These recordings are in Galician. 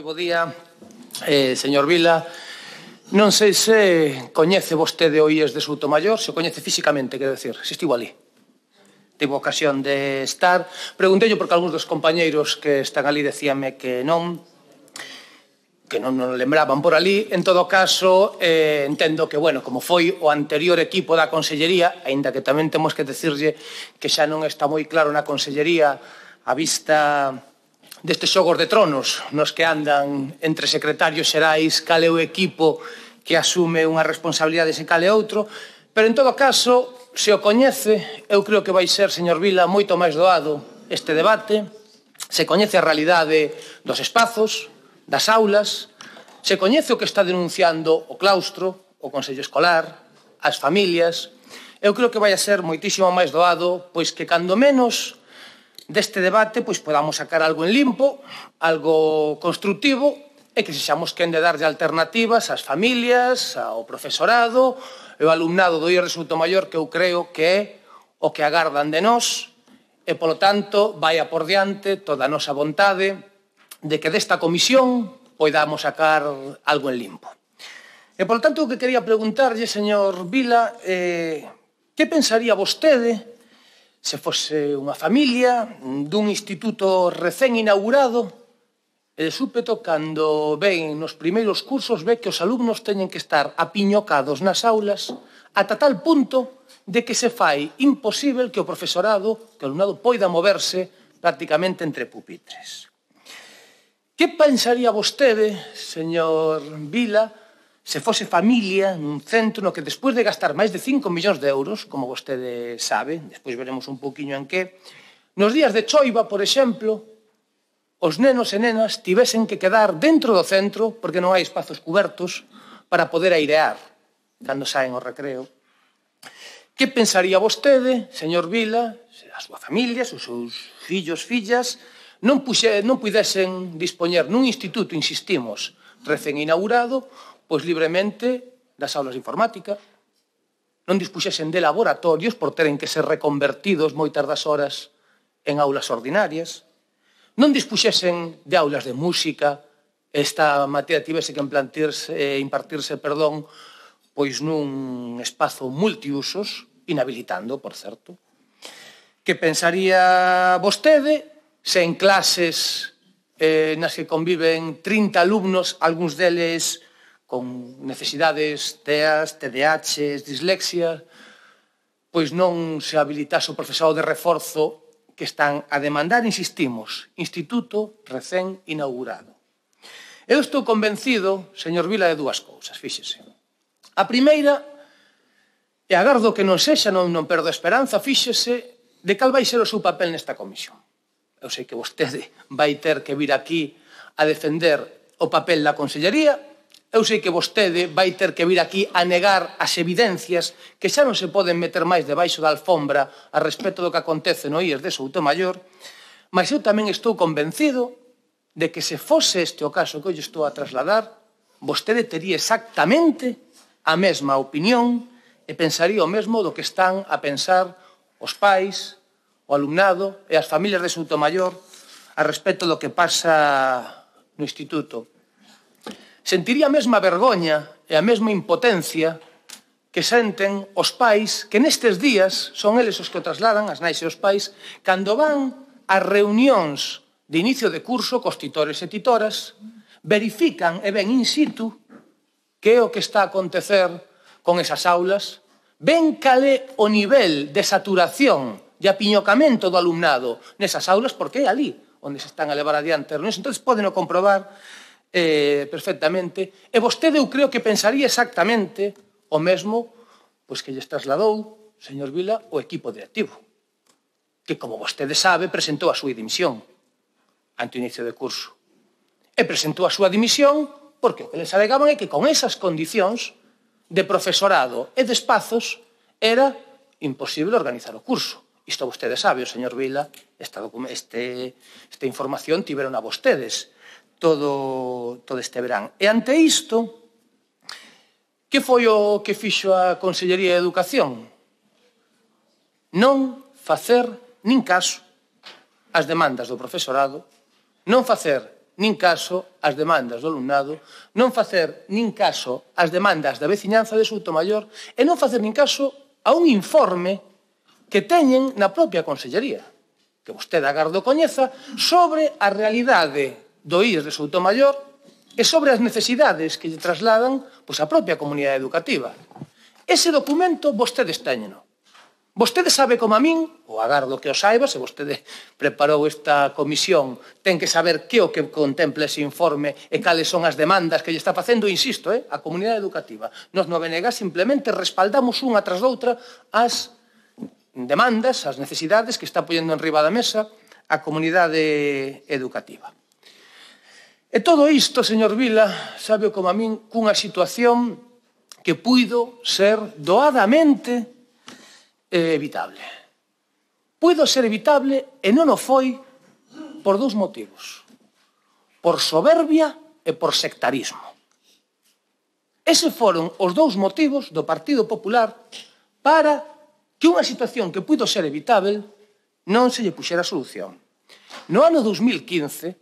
moi bo día, eh, señor Vila. Non sei se coñece vostede o IES de Soutomayor, se o coñece físicamente, quero decir, se estivo ali. Tivo ocasión de estar. Preguntei porque algúns dos compañeiros que están ali decíame que non, que non nos lembraban por ali. En todo caso, eh, entendo que, bueno, como foi o anterior equipo da Consellería, aínda que tamén temos que decirlle que xa non está moi claro na Consellería a vista destes xogos de tronos nos que andan entre secretarios xerais cal é o equipo que asume unha responsabilidade sen cal é outro, pero en todo caso, se o coñece, eu creo que vai ser, señor Vila, moito máis doado este debate, se coñece a realidade dos espazos, das aulas, se coñece o que está denunciando o claustro, o Consello Escolar, as familias, eu creo que vai a ser moitísimo máis doado, pois que cando menos deste debate pois podamos sacar algo en limpo, algo construtivo e que sexamos quen de darlle alternativas ás familias, ao profesorado, ao alumnado do IR Resulto Maior que eu creo que é o que agardan de nós e, polo tanto, vai por diante toda a nosa vontade de que desta comisión poidamos sacar algo en limpo. E, polo tanto, o que quería preguntarlle, señor Vila, eh, que pensaría vostede se fose unha familia dun instituto recén inaugurado e de súpeto cando ven nos primeiros cursos ve que os alumnos teñen que estar apiñocados nas aulas ata tal punto de que se fai imposível que o profesorado, que o alumnado poida moverse prácticamente entre pupitres. Que pensaría vostede, señor Vila, se fose familia nun centro no que despois de gastar máis de 5 millóns de euros, como vostede sabe, despois veremos un poquinho en que, nos días de choiva, por exemplo, os nenos e nenas tivesen que quedar dentro do centro porque non hai espazos cubertos para poder airear cando saen ao recreo. Que pensaría vostede, señor Vila, se a súa familia, os seus fillos, fillas, non, puxe, non pudesen dispoñer nun instituto, insistimos, recén inaugurado, pois libremente das aulas de informática, non dispuxesen de laboratorios por teren que ser reconvertidos moitas das horas en aulas ordinarias, non dispuxesen de aulas de música, esta materia tivese que implantirse, eh, impartirse perdón, pois nun espazo multiusos, inhabilitando, por certo. Que pensaría vostede se en clases eh, nas que conviven 30 alumnos, algúns deles con necesidades TEAs, TDAH, dislexia, pois non se habilitase o profesorado de reforzo que están a demandar, insistimos, instituto recén inaugurado. Eu estou convencido, señor Vila, de dúas cousas, fíxese. A primeira, e agardo que non sexa, non, non perdo a esperanza, fíxese de cal vai ser o seu papel nesta comisión. Eu sei que vostede vai ter que vir aquí a defender o papel da Consellería, Eu sei que vostede vai ter que vir aquí a negar as evidencias que xa non se poden meter máis debaixo da alfombra a respecto do que acontece no IES de Mayor, mas eu tamén estou convencido de que se fose este o caso que hoxe estou a trasladar, vostede tería exactamente a mesma opinión e pensaría o mesmo do que están a pensar os pais, o alumnado e as familias de Mayor a respecto do que pasa no instituto sentiría a mesma vergoña e a mesma impotencia que senten os pais, que nestes días son eles os que o trasladan, as nais e os pais, cando van ás reunións de inicio de curso cos titores e titoras, verifican e ven in situ que é o que está a acontecer con esas aulas, ven cale o nivel de saturación e apiñocamento do alumnado nesas aulas, porque é ali onde se están a levar adiante Entón, poden comprobar eh, perfectamente, e vostede eu creo que pensaría exactamente o mesmo pois que lles trasladou, señor Vila, o equipo directivo, que, como vostede sabe, presentou a súa dimisión ante o inicio de curso. E presentou a súa dimisión porque o que les alegaban é que con esas condicións de profesorado e de espazos era imposible organizar o curso. Isto vostede sabe, o señor Vila, esta, este, esta información tiberon a vostedes todo, todo este verán. E ante isto, que foi o que fixo a Consellería de Educación? Non facer nin caso ás demandas do profesorado, non facer nin caso ás demandas do alumnado, non facer nin caso ás demandas da veciñanza de Mayor e non facer nin caso a un informe que teñen na propia Consellería, que vostede agardo coñeza, sobre a realidade do IES de Souto Mayor e sobre as necesidades que lle trasladan pois, a propia comunidade educativa. Ese documento vostedes teñeno. Vostede sabe como a min, ou agardo que o saiba, se vostede preparou esta comisión, ten que saber que o que contempla ese informe e cales son as demandas que lle está facendo, insisto, eh, a comunidade educativa. Nos no BNG simplemente respaldamos unha tras doutra as demandas, as necesidades que está ponendo en riba da mesa a comunidade educativa. E todo isto, señor Vila, sabe como a min cunha situación que puido ser doadamente eh, evitable. Puido ser evitable e non o foi por dous motivos. Por soberbia e por sectarismo. Ese foron os dous motivos do Partido Popular para que unha situación que puido ser evitable non se lle puxera solución. No ano 2015,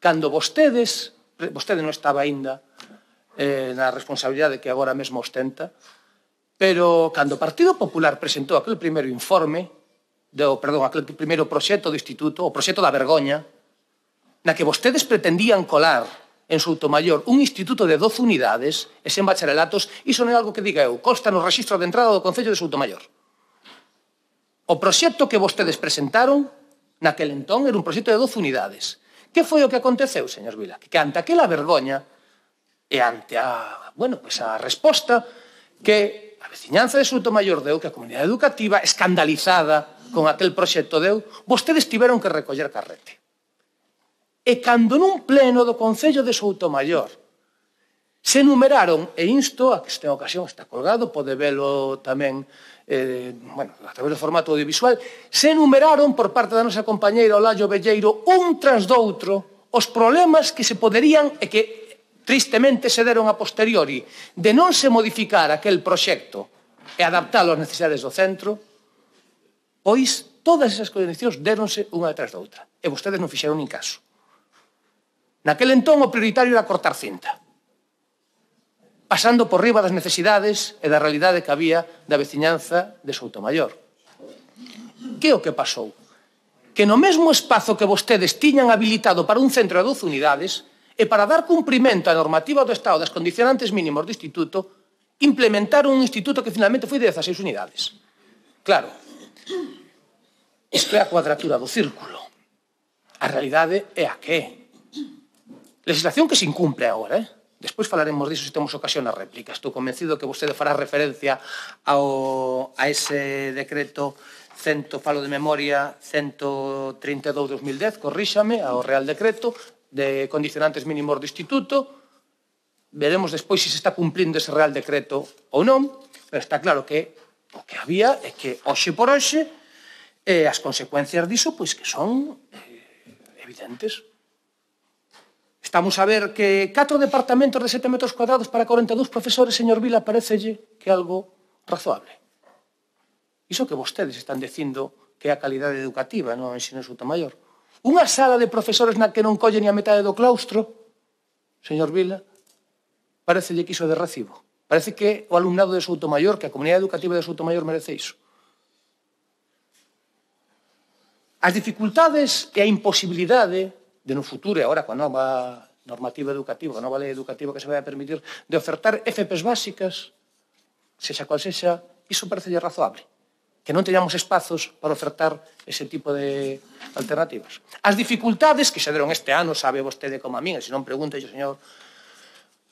Cando vostedes, vostede non estaba aínda eh, na responsabilidade que agora mesmo ostenta, pero cando o Partido Popular presentou aquel primeiro informe, do, perdón, aquel primeiro proxecto do Instituto, o proxecto da vergoña, na que vostedes pretendían colar en Maior un instituto de 12 unidades e sen bacharelatos, iso non é algo que diga eu, consta no registro de entrada do Concello de Soutomayor. O proxecto que vostedes presentaron naquel entón era un proxecto de 12 unidades. Que foi o que aconteceu, señor Vila? Que ante aquela vergoña e ante a, bueno, pues a resposta que a veciñanza de Mayor deu, que a comunidade educativa escandalizada con aquel proxecto deu, vostedes tiveron que recoller carrete. E cando nun pleno do Concello de Mayor se numeraron, e insto, a que esta ocasión está colgado, pode velo tamén eh, bueno, a través do formato audiovisual, se enumeraron por parte da nosa compañeira Olayo Belleiro un tras doutro os problemas que se poderían e que tristemente se deron a posteriori de non se modificar aquel proxecto e adaptalo ás necesidades do centro, pois todas esas condicións deronse unha detrás da outra. E vostedes non fixeron nin caso. Naquel entón o prioritario era cortar cinta pasando por riba das necesidades e da realidade que había da veciñanza de Mayor. Que o que pasou? Que no mesmo espazo que vostedes tiñan habilitado para un centro de 12 unidades e para dar cumprimento á normativa do Estado das condicionantes mínimos do Instituto, implementaron un instituto que finalmente foi de 16 unidades. Claro, isto é a cuadratura do círculo. A realidade é a que é. Legislación que se incumpre agora, eh? Despois falaremos disso se temos ocasión na réplica. Estou convencido que vostede fará referencia ao, a ese decreto cento, falo de memoria 132-2010, corríxame, ao Real Decreto de condicionantes mínimos do Instituto. Veremos despois se se está cumplindo ese Real Decreto ou non, pero está claro que o que había é que hoxe por hoxe eh, as consecuencias diso pois que son eh, evidentes. Estamos a ver que catro departamentos de 7 metros cuadrados para 42 profesores, señor Vila, parecelle que algo razoable. Iso que vostedes están dicindo que é a calidade educativa, non ensino Souto Maior. Unha sala de profesores na que non colle ni a metade do claustro, señor Vila, parecelle que iso é de recibo. Parece que o alumnado de Souto Maior, que a comunidade educativa de Souto Maior merece iso. As dificultades e a imposibilidade de no futuro e agora coa nova normativa educativa, a nova lei educativa que se vai a permitir de ofertar FPs básicas, sexa cual sexa, iso parece razoable. Que non teñamos espazos para ofertar ese tipo de alternativas. As dificultades que se deron este ano, sabe vostede como a min, e se non pregunte, señor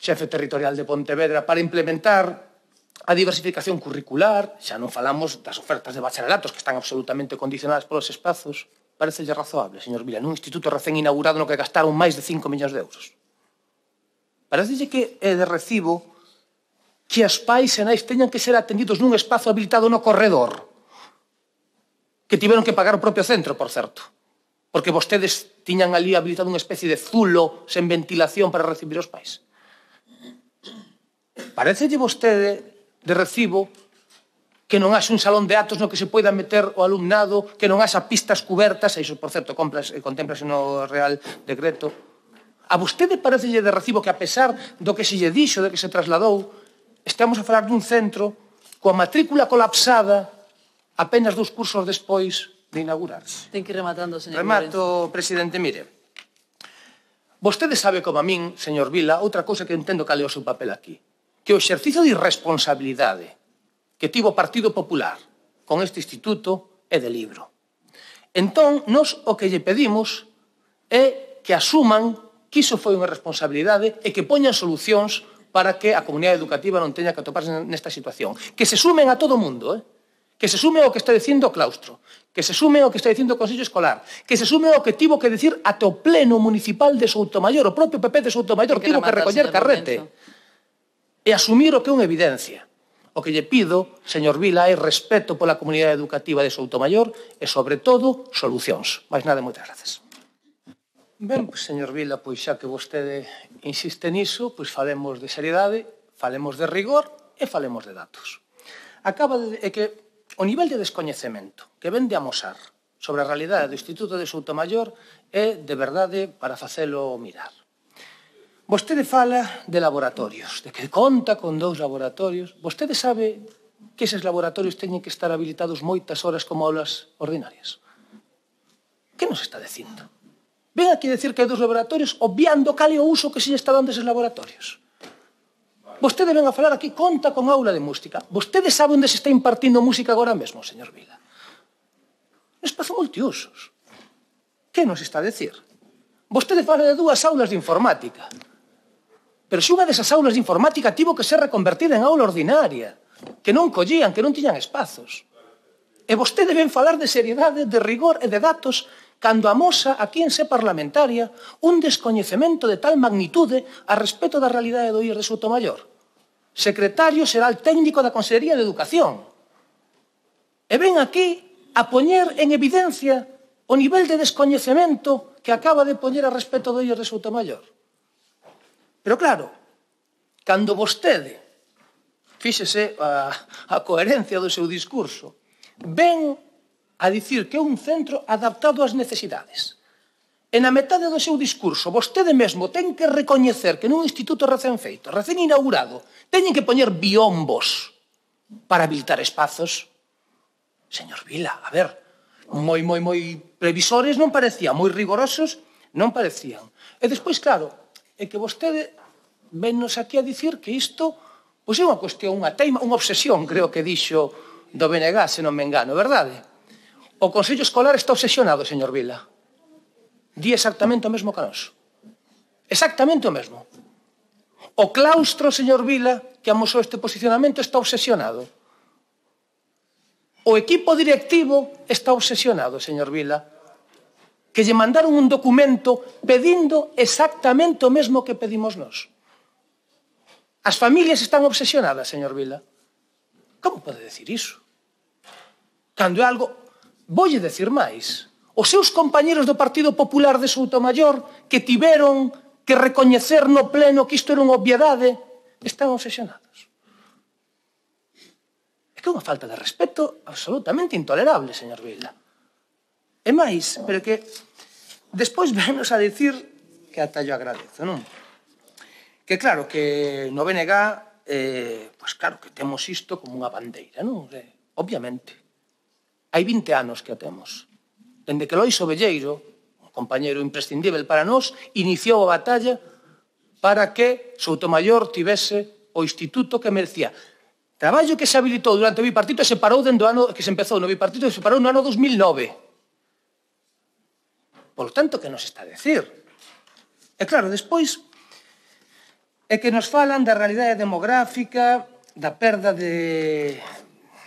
xefe territorial de Pontevedra, para implementar a diversificación curricular, xa non falamos das ofertas de bacharelatos que están absolutamente condicionadas polos espazos, Parecelle razoable, señor Vila, nun instituto recén inaugurado no que gastaron máis de 5 millóns de euros. Parecelle que é de recibo que as pais e nais teñan que ser atendidos nun espazo habilitado no corredor que tiveron que pagar o propio centro, por certo. Porque vostedes tiñan ali habilitado unha especie de zulo sen ventilación para recibir os pais. Parecelle vostede de recibo que non haxe un salón de actos no que se poida meter o alumnado, que non haxa pistas cubertas, e iso, por certo, compras, eh, contemplase no Real Decreto. A vostede parecelle de recibo que, a pesar do que se lle dixo, de que se trasladou, estamos a falar dun centro coa matrícula colapsada apenas dous cursos despois de inaugurarse. Ten que ir rematando, señor Remato, Lorenzo. presidente, mire. Vostede sabe como a min, señor Vila, outra cousa que entendo cal é o seu papel aquí. Que o exercicio de irresponsabilidade que tivo o Partido Popular con este instituto é de libro. Entón, nos o que lle pedimos é que asuman que iso foi unha responsabilidade e que poñan solucións para que a comunidade educativa non teña que atoparse nesta situación. Que se sumen a todo o mundo, eh? que se sume ao que está dicindo o claustro, que se sume ao que está dicindo o Consello Escolar, que se sume ao que tivo que decir ate o Pleno Municipal de Soutomayor, o propio PP de Soutomayor, que tivo que recoller carrete. E asumir o que é unha evidencia. O que lle pido, señor Vila, é respeto pola comunidade educativa de Mayor e, sobre todo, solucións. Mais nada, moitas gracias. Ben, pois, señor Vila, pois xa que vostede insiste niso, pois falemos de seriedade, falemos de rigor e falemos de datos. Acaba de que o nivel de descoñecemento que vende a mosar sobre a realidade do Instituto de Mayor é de verdade para facelo mirar. Vostede fala de laboratorios, de que conta con dous laboratorios. Vostede sabe que eses laboratorios teñen que estar habilitados moitas horas como aulas ordinarias. Que nos está dicindo? Ven aquí decir que hai dous laboratorios obviando cal é o uso que se está dando eses laboratorios. Vostede ven a falar aquí, conta con aula de música. Vostede sabe onde se está impartindo música agora mesmo, señor Vila. Un espazo multiusos. Que nos está a decir? Vostede fala de dúas aulas de informática. Pero se unha desas aulas de informática tivo que ser reconvertida en aula ordinaria, que non collían, que non tiñan espazos. E vostede deben falar de seriedade, de rigor e de datos cando amosa a quen se parlamentaria un descoñecemento de tal magnitude a respecto da realidade do IR de Mayor. Secretario será o técnico da Consellería de Educación. E ven aquí a poñer en evidencia o nivel de descoñecemento que acaba de poñer a respecto do IR de Mayor. Pero claro, cando vostede, fíxese a, a coherencia do seu discurso, ven a dicir que é un centro adaptado ás necesidades. E na metade do seu discurso, vostede mesmo ten que recoñecer que nun instituto recén feito, recén inaugurado, teñen que poñer biombos para habilitar espazos. Señor Vila, a ver, moi, moi, moi previsores non parecían, moi rigorosos non parecían. E despois, claro, é que vostede vennos aquí a dicir que isto pois é unha cuestión, unha teima, unha obsesión, creo que dixo do BNG, se non me engano, verdade? O Consello Escolar está obsesionado, señor Vila. Di exactamente o mesmo que nós. Exactamente o mesmo. O claustro, señor Vila, que amosou este posicionamento, está obsesionado. O equipo directivo está obsesionado, señor Vila, que lle mandaron un documento pedindo exactamente o mesmo que pedimos nós. As familias están obsesionadas, señor Vila. Como pode decir iso? Cando é algo... Volle decir máis. Os seus compañeros do Partido Popular de Mayor que tiveron que recoñecer no pleno que isto era unha obviedade, están obsesionados. É que é unha falta de respeto absolutamente intolerable, señor Vila. E máis, pero que despois venos a decir que ata yo agradezo, non? Que claro, que no BNG, eh, pues claro, que temos isto como unha bandeira, non? Eh, obviamente. Hai 20 anos que a temos. Dende que Lois Ovelleiro, un compañeiro imprescindible para nós, iniciou a batalla para que Soutomayor tivese o instituto que merecía. Traballo que se habilitou durante o bipartito e se parou dentro do ano que se empezou no bipartito e se parou no ano 2009. Por lo tanto, que nos está a decir? E claro, despois e que nos falan da realidade demográfica, da perda de,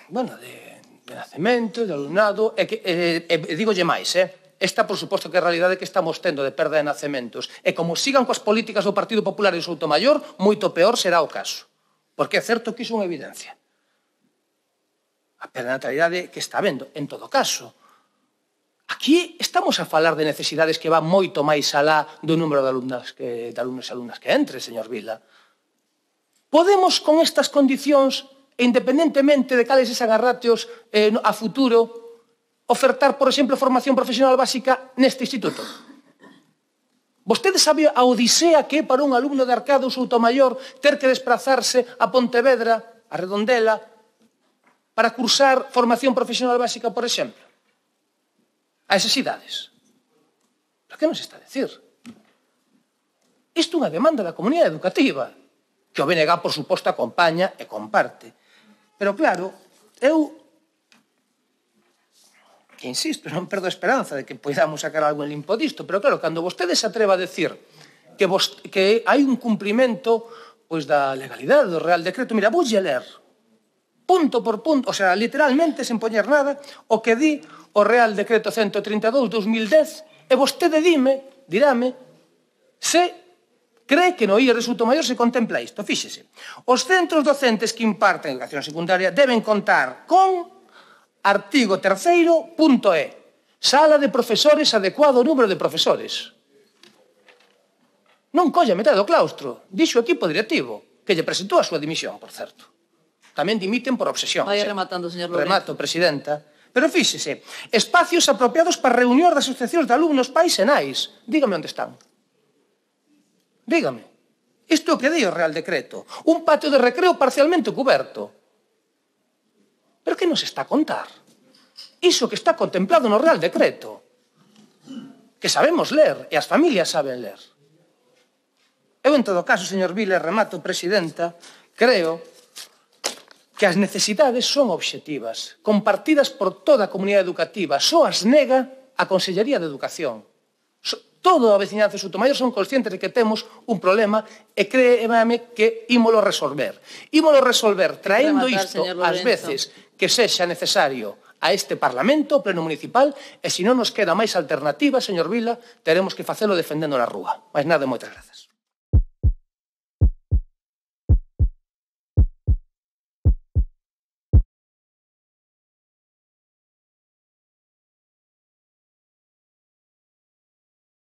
bueno, de, de nacemento, de alumnado, e, que, e, eh, e, eh, e eh, digolle máis, eh? Esta, por suposto, que é a realidade que estamos tendo de perda de nacementos. E como sigan coas políticas do Partido Popular e Mayor, moito peor será o caso. Porque é certo que iso é unha evidencia. A perda de natalidade que está vendo, en todo caso, Aquí estamos a falar de necesidades que van moito máis alá do número de alumnas que, de alumnos e alumnas que entre, señor Vila. Podemos con estas condicións, e independentemente de cales esas agarrateos eh, a futuro, ofertar, por exemplo, formación profesional básica neste instituto. Vostede sabe a odisea que é para un alumno de Arcados ou Tomayor ter que desplazarse a Pontevedra, a Redondela, para cursar formación profesional básica, por exemplo? a esas idades. Pero que nos está a decir? Isto é unha demanda da comunidade educativa, que o BNG, por suposto, acompaña e comparte. Pero claro, eu que insisto, non perdo a esperanza de que podamos sacar algo en limpo disto, pero claro, cando vostedes se atreva a decir que, vos, que hai un cumprimento pois da legalidade do Real Decreto, mira, voulle ler punto por punto, o sea, literalmente, sen poñer nada, o que di o Real Decreto 132-2010, e vostede dime, dirame, se cree que no IE Resulto Maior se contempla isto. Fíxese, os centros docentes que imparten educación secundaria deben contar con artigo terceiro punto E, sala de profesores adecuado ao número de profesores. Non colla metade do claustro, dixo o equipo directivo, que lle presentou a súa dimisión, por certo. Tamén dimiten por obsesión. Vai rematando, señor Lourenço. Remato, presidenta. Pero fíxese, espacios apropiados para reunión das asociacións de alumnos pais e nais. Dígame onde están. Dígame. Isto é o que dí o Real Decreto. Un patio de recreo parcialmente coberto. Pero que nos está a contar? Iso que está contemplado no Real Decreto. Que sabemos ler e as familias saben ler. Eu, en todo caso, señor Vila, remato, presidenta, creo que as necesidades son obxectivas, compartidas por toda a comunidade educativa. Só as nega a Consellería de Educación. Todo a veciñanza de Sotomayor son conscientes de que temos un problema e creeme que ímolo resolver. Ímolo resolver traendo isto ás veces que sexa necesario a este Parlamento, o Pleno Municipal, e se non nos queda máis alternativa, señor Vila, teremos que facelo defendendo na rúa. Mais nada, moitas grazas.